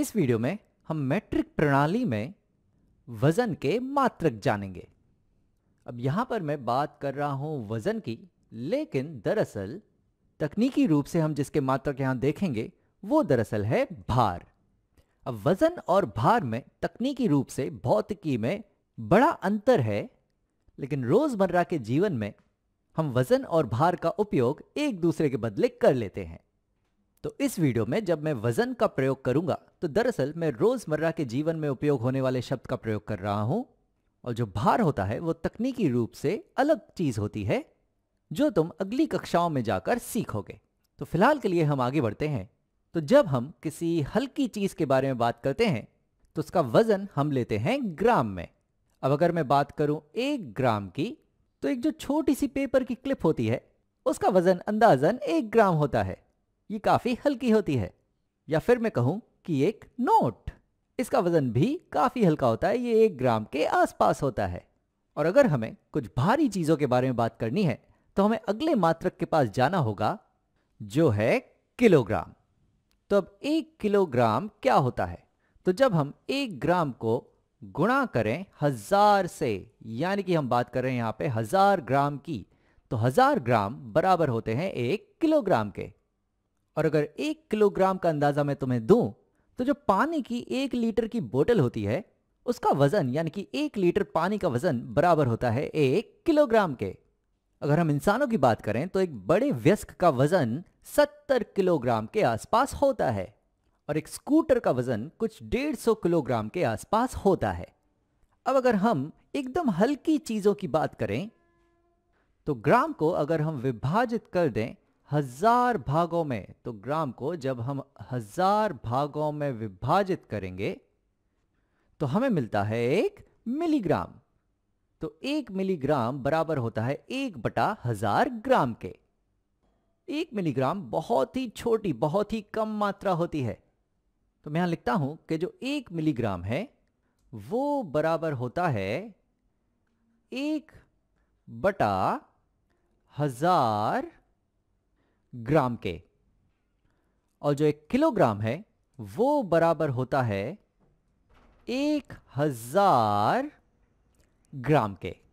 इस वीडियो में हम मैट्रिक प्रणाली में वज़न के मात्रक जानेंगे अब यहां पर मैं बात कर रहा हूं वज़न की लेकिन दरअसल तकनीकी रूप से हम जिसके मात्रक यहां देखेंगे वो दरअसल है भार अब वज़न और भार में तकनीकी रूप से भौतिकी में बड़ा अंतर है लेकिन रोज़मर्रा के जीवन में हम वज़न और भार का उपयोग एक दूसरे के बदले कर लेते हैं तो इस वीडियो में जब मैं वज़न का प्रयोग करूंगा तो दरअसल मैं रोजमर्रा के जीवन में उपयोग होने वाले शब्द का प्रयोग कर रहा हूं और जो भार होता है वो तकनीकी रूप से अलग चीज होती है जो तुम अगली कक्षाओं में जाकर सीखोगे तो फिलहाल के लिए हम आगे बढ़ते हैं तो जब हम किसी हल्की चीज के बारे में बात करते हैं तो उसका वजन हम लेते हैं ग्राम में अब अगर मैं बात करूं एक ग्राम की तो एक जो छोटी सी पेपर की क्लिप होती है उसका वजन अंदाजन एक ग्राम होता है ये काफी हल्की होती है या फिर मैं कहूं की एक नोट इसका वजन भी काफी हल्का होता है ये एक ग्राम के आसपास होता है और अगर हमें कुछ भारी चीजों के बारे में बात करनी है तो हमें अगले मात्रक के पास जाना होगा जो है किलोग्राम तो अब एक किलोग्राम क्या होता है तो जब हम एक ग्राम को गुणा करें हजार से यानी कि हम बात कर रहे हैं यहां पे हजार ग्राम की तो हजार ग्राम बराबर होते हैं एक किलोग्राम के और अगर एक किलोग्राम का अंदाजा मैं तुम्हें दूं तो जो पानी की एक लीटर की बोतल होती है उसका वजन यानी कि एक लीटर पानी का वजन बराबर होता है एक किलोग्राम के अगर हम इंसानों की बात करें तो एक बड़े व्यस्क का वजन सत्तर किलोग्राम के आसपास होता है और एक स्कूटर का वजन कुछ डेढ़ सौ किलोग्राम के आसपास होता है अब अगर हम एकदम हल्की चीजों की बात करें तो ग्राम को अगर हम विभाजित कर दें हजार भागों में तो ग्राम को जब हम हजार भागों में विभाजित करेंगे तो हमें मिलता है एक मिलीग्राम तो एक मिलीग्राम बराबर होता है एक बटा हजार ग्राम के एक मिलीग्राम बहुत ही छोटी बहुत ही कम मात्रा होती है तो मैं यहां लिखता हूं कि जो एक मिलीग्राम है वो बराबर होता है एक बटा हजार ग्राम के और जो एक किलोग्राम है वो बराबर होता है एक हजार ग्राम के